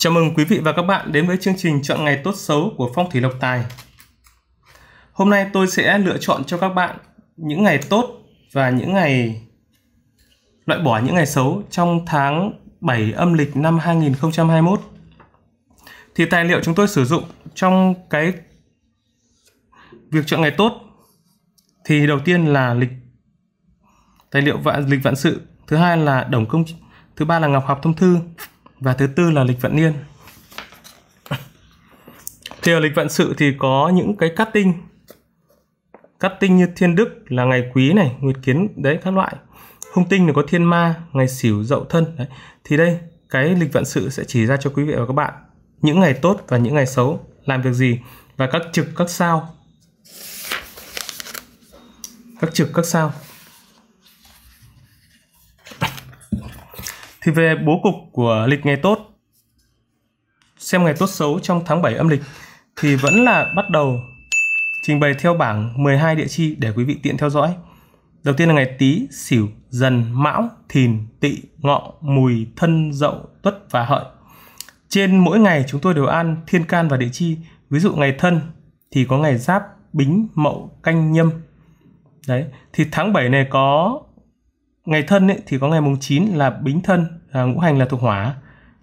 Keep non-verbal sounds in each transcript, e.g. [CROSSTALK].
Chào mừng quý vị và các bạn đến với chương trình Chọn ngày tốt xấu của Phong thủy Lộc Tài. Hôm nay tôi sẽ lựa chọn cho các bạn những ngày tốt và những ngày loại bỏ những ngày xấu trong tháng 7 âm lịch năm 2021. Thì tài liệu chúng tôi sử dụng trong cái việc chọn ngày tốt thì đầu tiên là lịch tài liệu vạn lịch vạn sự, thứ hai là đồng công, thứ ba là ngọc học thông thư, và thứ tư là lịch vận niên thì ở lịch vận sự thì có những cái cắt tinh cắt tinh như thiên đức là ngày quý này nguyệt kiến đấy các loại hung tinh thì có thiên ma ngày xỉu dậu thân đấy. thì đây cái lịch vận sự sẽ chỉ ra cho quý vị và các bạn những ngày tốt và những ngày xấu làm việc gì và các trực các sao các trực các sao Thì về bố cục của lịch ngày tốt xem ngày tốt xấu trong tháng 7 âm lịch thì vẫn là bắt đầu trình bày theo bảng 12 địa chi để quý vị tiện theo dõi. Đầu tiên là ngày Tý, Sửu, Dần, Mão, Thìn, Tỵ, Ngọ, Mùi, Thân, Dậu, Tuất và Hợi. Trên mỗi ngày chúng tôi đều ăn thiên can và địa chi. Ví dụ ngày Thân thì có ngày Giáp, Bính, Mậu, Canh, Nhâm. Đấy, thì tháng 7 này có ngày thân ấy, thì có ngày mùng 9 là bính thân, là ngũ hành là thuộc hỏa.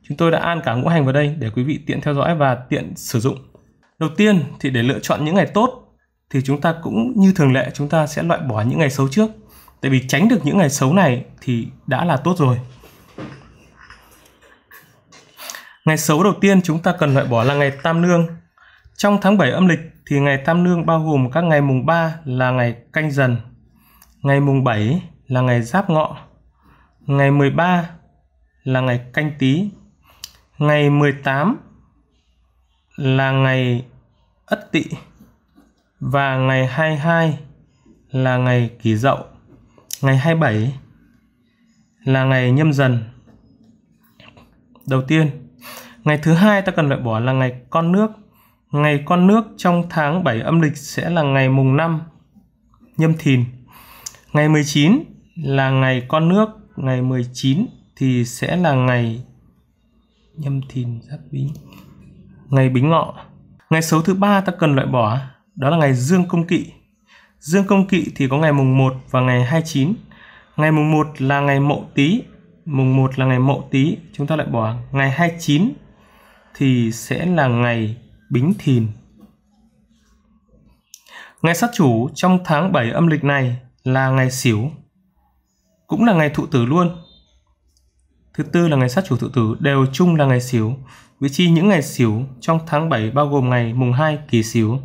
Chúng tôi đã an cả ngũ hành vào đây để quý vị tiện theo dõi và tiện sử dụng. Đầu tiên thì để lựa chọn những ngày tốt thì chúng ta cũng như thường lệ chúng ta sẽ loại bỏ những ngày xấu trước. Tại vì tránh được những ngày xấu này thì đã là tốt rồi. Ngày xấu đầu tiên chúng ta cần loại bỏ là ngày Tam nương Trong tháng 7 âm lịch thì ngày Tam nương bao gồm các ngày mùng 3 là ngày canh dần, ngày mùng 7 là ngày Giáp Ngọ, ngày 13 là ngày Canh Tý, ngày 18 là ngày Ất Tỵ và ngày 22 là ngày Kỷ Dậu, ngày 27 là ngày Nhâm Dần. Đầu tiên, ngày thứ hai ta cần loại bỏ là ngày con nước. Ngày con nước trong tháng 7 âm lịch sẽ là ngày mùng 5 Nhâm Thìn. Ngày 19 là ngày con nước ngày 19 thì sẽ là ngày nhâm thìn giáp bính ngày bính ngọ ngày xấu thứ ba ta cần loại bỏ đó là ngày dương công kỵ dương công kỵ thì có ngày mùng 1 và ngày 29 ngày mùng 1 là ngày mậu tý mùng 1 là ngày mậu tý chúng ta lại bỏ ngày 29 thì sẽ là ngày bính thìn ngày sát chủ trong tháng 7 âm lịch này là ngày xỉu cũng là ngày thụ tử luôn. Thứ tư là ngày sát chủ thụ tử đều chung là ngày xỉu, vị chi những ngày xỉu trong tháng 7 bao gồm ngày mùng 2 kỳ xỉu,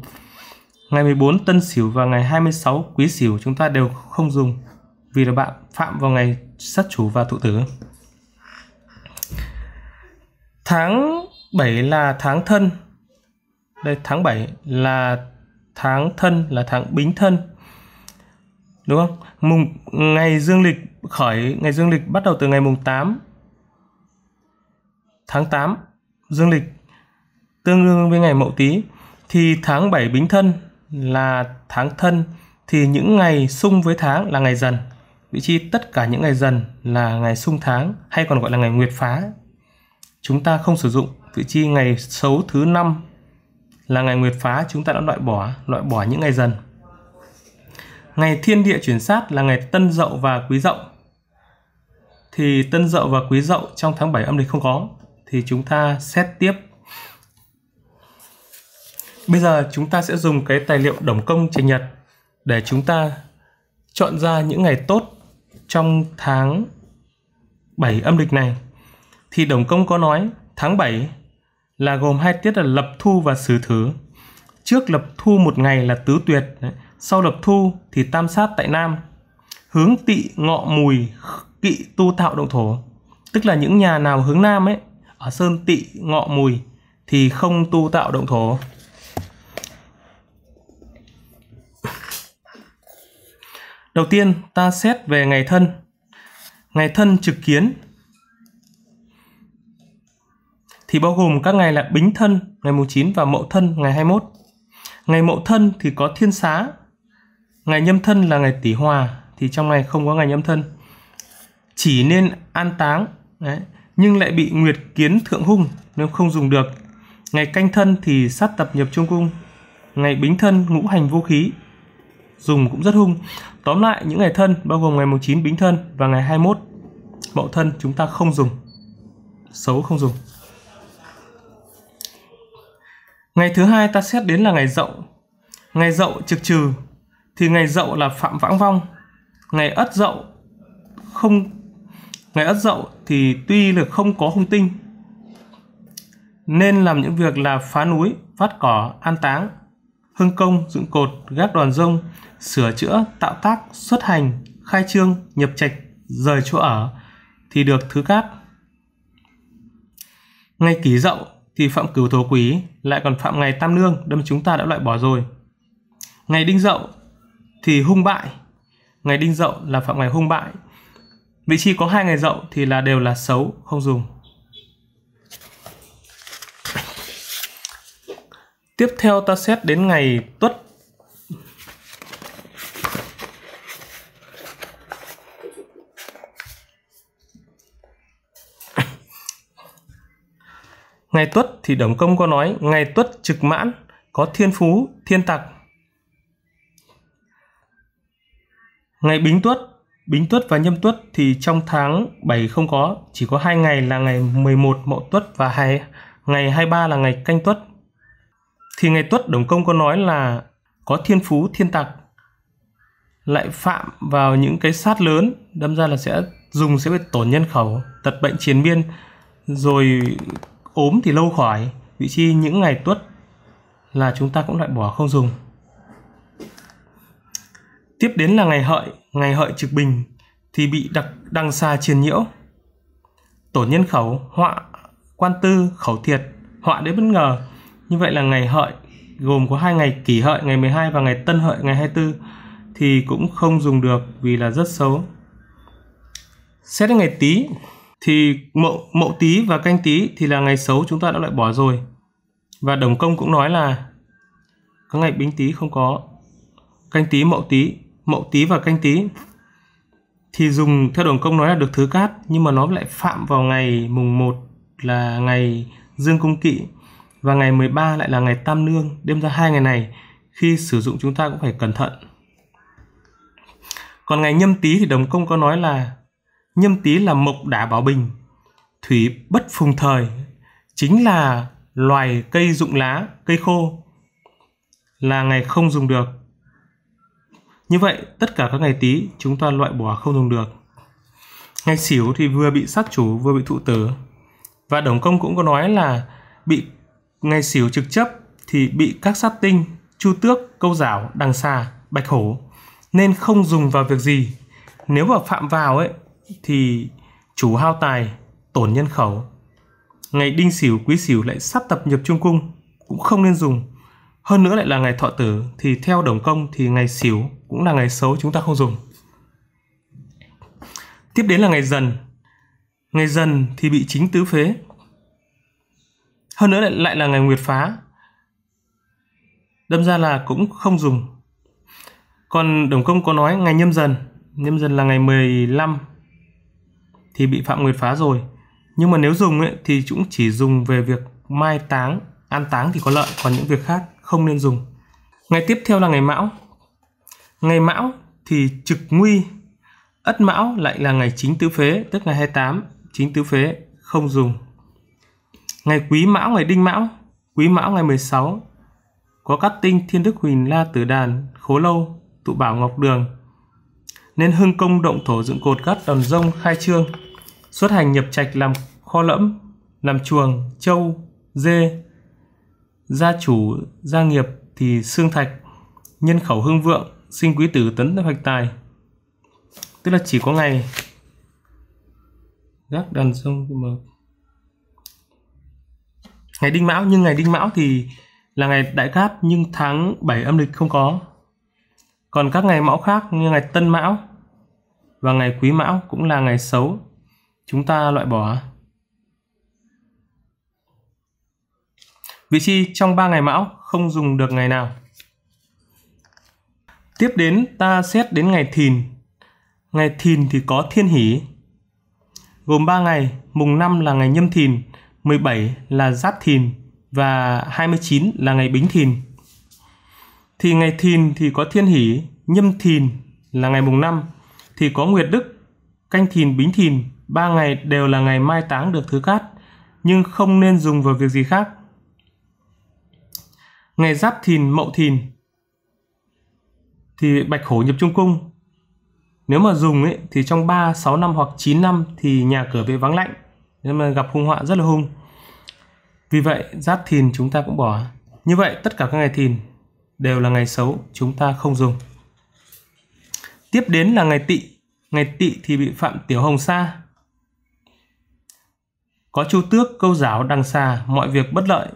ngày 14 tân xỉu và ngày 26 quý xỉu chúng ta đều không dùng vì là bạn phạm vào ngày sát chủ và thụ tử. Tháng 7 là tháng thân. Đây tháng 7 là tháng thân là tháng bính thân. Đúng không? Mùng ngày dương lịch khởi ngày dương lịch bắt đầu từ ngày mùng 8 tháng 8 dương lịch tương đương với ngày Mậu Tý thì tháng 7 Bính Thân là tháng Thân thì những ngày xung với tháng là ngày dần. Vị trí tất cả những ngày dần là ngày xung tháng hay còn gọi là ngày nguyệt phá. Chúng ta không sử dụng vị trí ngày xấu thứ năm là ngày nguyệt phá chúng ta đã loại bỏ, loại bỏ những ngày dần. Ngày thiên địa chuyển sát là ngày Tân Dậu và Quý Dậu thì tân dậu và quý dậu trong tháng 7 âm lịch không có thì chúng ta xét tiếp bây giờ chúng ta sẽ dùng cái tài liệu đồng công trình nhật để chúng ta chọn ra những ngày tốt trong tháng 7 âm lịch này thì đồng công có nói tháng 7 là gồm hai tiết là lập thu và xử thứ trước lập thu một ngày là tứ tuyệt sau lập thu thì tam sát tại nam hướng tị ngọ mùi kỵ tu tạo động thổ tức là những nhà nào hướng nam ấy ở sơn tị ngọ mùi thì không tu tạo động thổ đầu tiên ta xét về ngày thân ngày thân trực kiến thì bao gồm các ngày là Bính Thân ngày mùng 9 và Mậu Thân ngày 21. Ngày Mậu Thân thì có Thiên Xá. Ngày Nhâm Thân là ngày Tỷ Hòa thì trong ngày không có ngày Nhâm Thân chỉ nên an táng đấy, nhưng lại bị nguyệt kiến thượng hung nếu không dùng được ngày canh thân thì sát tập nhập trung cung ngày bính thân ngũ hành vô khí dùng cũng rất hung tóm lại những ngày thân bao gồm ngày mùng 9 bính thân và ngày 21 mậu thân chúng ta không dùng xấu không dùng ngày thứ hai ta xét đến là ngày dậu ngày dậu trực trừ thì ngày dậu là phạm vãng vong ngày ất dậu không ngày Ất Dậu thì tuy là không có hung tinh nên làm những việc là phá núi, phát cỏ, an táng, hưng công, dựng cột, gác đoàn rông, sửa chữa, tạo tác, xuất hành, khai trương, nhập trạch, rời chỗ ở thì được thứ cát. Ngày kỷ dậu thì phạm cửu thổ quý lại còn phạm ngày tam nương đâm chúng ta đã loại bỏ rồi. Ngày đinh dậu thì hung bại. Ngày đinh dậu là phạm ngày hung bại Vị chi có hai ngày dậu thì là đều là xấu, không dùng. Tiếp theo ta xét đến ngày Tuất. Ngày Tuất thì Đồng Công có nói ngày Tuất trực mãn, có thiên phú, thiên tặc. Ngày Bính Tuất Bính Tuất và Nhâm Tuất thì trong tháng 7 không có, chỉ có hai ngày là ngày 11 Mậu Tuất và hai, ngày 23 là ngày Canh Tuất. Thì ngày Tuất Đồng Công có nói là có thiên phú thiên tặc lại phạm vào những cái sát lớn đâm ra là sẽ dùng sẽ bị tổn nhân khẩu tật bệnh chiến biên rồi ốm thì lâu khỏi vị chi những ngày tuất là chúng ta cũng loại bỏ không dùng tiếp đến là ngày hợi ngày hợi trực bình thì bị đặc đăng xa chiên nhiễu. Tổ nhân khẩu, họa, quan tư, khẩu thiệt, họa đến bất ngờ. Như vậy là ngày hợi gồm có hai ngày kỷ hợi ngày 12 và ngày tân hợi ngày 24 thì cũng không dùng được vì là rất xấu. Xét đến ngày Tý thì mậu mậu Tý và canh Tý thì là ngày xấu chúng ta đã loại bỏ rồi. Và Đồng Công cũng nói là các ngày bính Tý không có canh Tý mậu Tý mậu tý và canh tý thì dùng theo đồng công nói là được thứ cát nhưng mà nó lại phạm vào ngày mùng 1 là ngày dương cung kỵ và ngày 13 lại là ngày tam nương đêm ra hai ngày này khi sử dụng chúng ta cũng phải cẩn thận còn ngày nhâm tý thì đồng công có nói là nhâm tý là mộc đả bảo bình thủy bất phùng thời chính là loài cây dụng lá cây khô là ngày không dùng được như vậy, tất cả các ngày tý chúng ta loại bỏ không dùng được. Ngày xỉu thì vừa bị sát chủ vừa bị thụ tử. Và Đồng Công cũng có nói là bị ngày xỉu trực chấp thì bị các sát tinh, chu tước, câu giảo, đằng xà, bạch hổ nên không dùng vào việc gì. Nếu mà phạm vào ấy thì chủ hao tài, tổn nhân khẩu. Ngày đinh xỉu, quý xỉu lại sắp tập nhập trung cung cũng không nên dùng hơn nữa lại là ngày thọ tử thì theo đồng công thì ngày xỉu cũng là ngày xấu chúng ta không dùng tiếp đến là ngày dần ngày dần thì bị chính tứ phế hơn nữa lại, lại là ngày nguyệt phá đâm ra là cũng không dùng còn đồng công có nói ngày nhâm dần nhâm dần là ngày 15 thì bị phạm nguyệt phá rồi nhưng mà nếu dùng ấy, thì cũng chỉ dùng về việc mai táng an táng thì có lợi còn những việc khác không nên dùng. Ngày tiếp theo là ngày Mão. Ngày Mão thì trực nguy. Ất Mão lại là ngày chính tứ phế, tức ngày 28, chính tứ phế không dùng. Ngày Quý Mão, ngày Đinh Mão, Quý Mão ngày 16 có cát tinh Thiên Đức Huỳnh La Tử Đàn, Khố Lâu, Tụ Bảo Ngọc Đường. Nên hưng công động thổ dựng cột cắt đòn rông khai trương, xuất hành nhập trạch làm kho lẫm, làm chuồng, trâu, dê, gia chủ gia nghiệp thì xương thạch nhân khẩu hưng vượng sinh quý tử tấn hoạch tài tức là chỉ có ngày gác đàn xong mà ngày đinh mão nhưng ngày đinh mão thì là ngày đại cát nhưng tháng 7 âm lịch không có còn các ngày mão khác như ngày tân mão và ngày quý mão cũng là ngày xấu chúng ta loại bỏ Vì chi trong 3 ngày mão không dùng được ngày nào. Tiếp đến ta xét đến ngày thìn. Ngày thìn thì có thiên hỷ. Gồm 3 ngày, mùng 5 là ngày nhâm thìn, 17 là giáp thìn và 29 là ngày bính thìn. Thì ngày thìn thì có thiên hỷ, nhâm thìn là ngày mùng 5 thì có nguyệt đức, canh thìn, bính thìn, 3 ngày đều là ngày mai táng được thứ cát nhưng không nên dùng vào việc gì khác ngày giáp thìn mậu thìn thì bạch hổ nhập trung cung nếu mà dùng ấy thì trong 3, 6 năm hoặc 9 năm thì nhà cửa bị vắng lạnh nên mà gặp hung họa rất là hung vì vậy giáp thìn chúng ta cũng bỏ như vậy tất cả các ngày thìn đều là ngày xấu chúng ta không dùng tiếp đến là ngày tỵ ngày tỵ thì bị phạm tiểu hồng sa có chu tước câu giáo đằng xà mọi việc bất lợi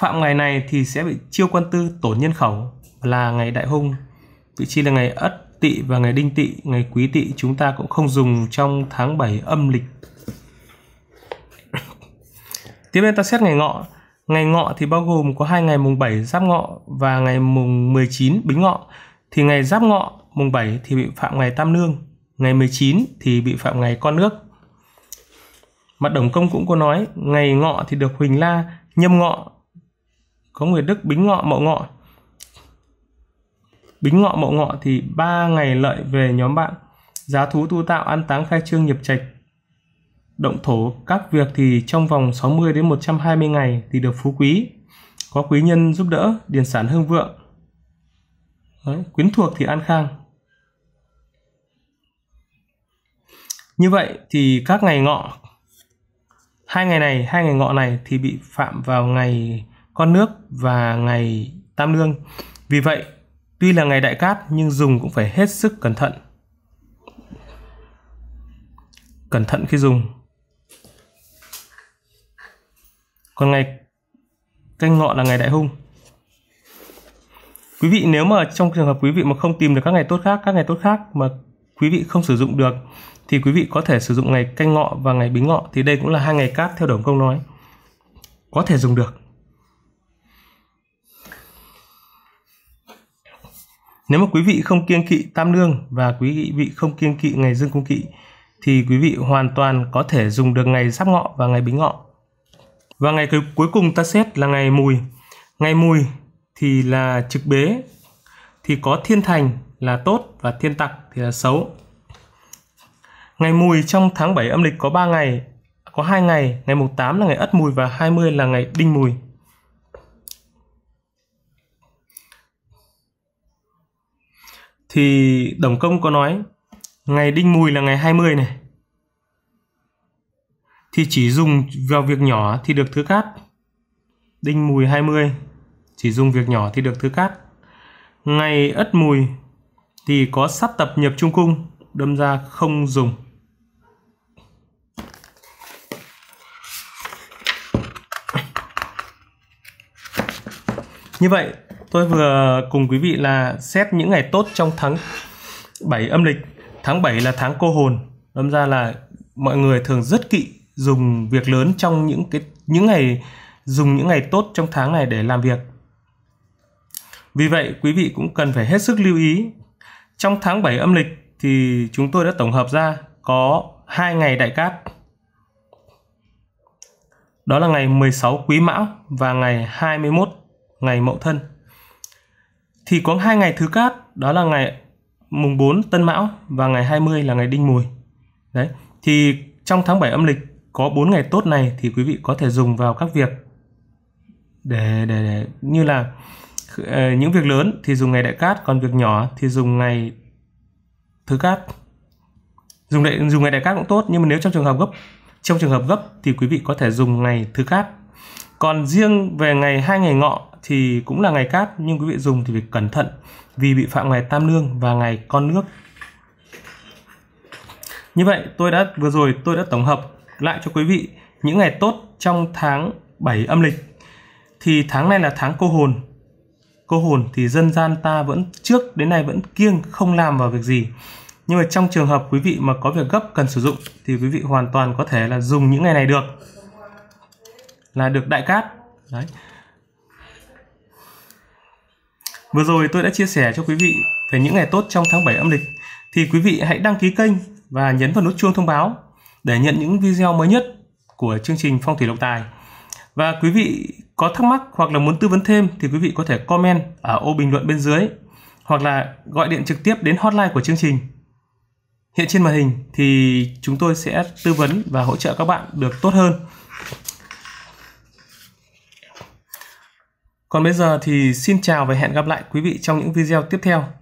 Phạm ngày này thì sẽ bị chiêu quan tư tổn nhân khẩu là ngày đại hung. Vị chi là ngày ất tỵ và ngày đinh tỵ, ngày quý tỵ chúng ta cũng không dùng trong tháng 7 âm lịch. [COUGHS] Tiếp đến ta xét ngày ngọ. Ngày ngọ thì bao gồm có hai ngày mùng 7 giáp ngọ và ngày mùng 19 bính ngọ. Thì ngày giáp ngọ mùng 7 thì bị phạm ngày tam nương, ngày 19 thì bị phạm ngày con nước. Mặt đồng công cũng có nói ngày ngọ thì được huỳnh la, nhâm ngọ có người đức bính ngọ mậu ngọ bính ngọ mậu ngọ thì ba ngày lợi về nhóm bạn giá thú tu tạo an táng khai trương nhập trạch động thổ các việc thì trong vòng 60 đến 120 ngày thì được phú quý có quý nhân giúp đỡ điền sản hưng vượng Đấy, quyến thuộc thì an khang như vậy thì các ngày ngọ hai ngày này hai ngày ngọ này thì bị phạm vào ngày con nước và ngày tam lương Vì vậy, tuy là ngày đại cát nhưng dùng cũng phải hết sức cẩn thận. Cẩn thận khi dùng. Còn ngày canh ngọ là ngày đại hung. Quý vị nếu mà trong trường hợp quý vị mà không tìm được các ngày tốt khác, các ngày tốt khác mà quý vị không sử dụng được thì quý vị có thể sử dụng ngày canh ngọ và ngày bính ngọ thì đây cũng là hai ngày cát theo đồng công nói. Có thể dùng được. Nếu mà quý vị không kiêng kỵ tam nương và quý vị không kiêng kỵ ngày dương cung kỵ thì quý vị hoàn toàn có thể dùng được ngày giáp ngọ và ngày bính ngọ. Và ngày cuối cùng ta xét là ngày mùi. Ngày mùi thì là trực bế thì có thiên thành là tốt và thiên tặc thì là xấu. Ngày mùi trong tháng 7 âm lịch có 3 ngày, có hai ngày, ngày mùng 8 là ngày Ất mùi và 20 là ngày Đinh mùi. thì Đồng Công có nói ngày Đinh Mùi là ngày 20 này. Thì chỉ dùng vào việc nhỏ thì được thứ cát. Đinh Mùi 20 chỉ dùng việc nhỏ thì được thứ cát. Ngày Ất Mùi thì có sát tập nhập trung cung, đâm ra không dùng. Như vậy Tôi vừa cùng quý vị là xét những ngày tốt trong tháng 7 âm lịch. Tháng 7 là tháng cô hồn. Đâm ra là mọi người thường rất kỵ dùng việc lớn trong những cái những ngày dùng những ngày tốt trong tháng này để làm việc. Vì vậy, quý vị cũng cần phải hết sức lưu ý. Trong tháng 7 âm lịch thì chúng tôi đã tổng hợp ra có hai ngày đại cát. Đó là ngày 16 Quý Mão và ngày 21 ngày Mậu Thân thì có hai ngày thứ cát đó là ngày mùng 4 Tân Mão và ngày 20 là ngày Đinh Mùi. Đấy, thì trong tháng 7 âm lịch có 4 ngày tốt này thì quý vị có thể dùng vào các việc để để, để như là ờ, những việc lớn thì dùng ngày đại cát còn việc nhỏ thì dùng ngày thứ cát dùng đại dùng ngày đại cát cũng tốt nhưng mà nếu trong trường hợp gấp trong trường hợp gấp thì quý vị có thể dùng ngày thứ cát còn riêng về ngày hai ngày ngọ thì cũng là ngày cát nhưng quý vị dùng thì phải cẩn thận vì bị phạm ngày tam lương và ngày con nước. Như vậy tôi đã vừa rồi tôi đã tổng hợp lại cho quý vị những ngày tốt trong tháng 7 âm lịch. Thì tháng này là tháng cô hồn. Cô hồn thì dân gian ta vẫn trước đến nay vẫn kiêng không làm vào việc gì. Nhưng mà trong trường hợp quý vị mà có việc gấp cần sử dụng thì quý vị hoàn toàn có thể là dùng những ngày này được. Là được đại cát. Đấy. Vừa rồi tôi đã chia sẻ cho quý vị về những ngày tốt trong tháng 7 âm lịch thì quý vị hãy đăng ký kênh và nhấn vào nút chuông thông báo để nhận những video mới nhất của chương trình Phong thủy độc tài. Và quý vị có thắc mắc hoặc là muốn tư vấn thêm thì quý vị có thể comment ở ô bình luận bên dưới hoặc là gọi điện trực tiếp đến hotline của chương trình. Hiện trên màn hình thì chúng tôi sẽ tư vấn và hỗ trợ các bạn được tốt hơn Còn bây giờ thì xin chào và hẹn gặp lại quý vị trong những video tiếp theo.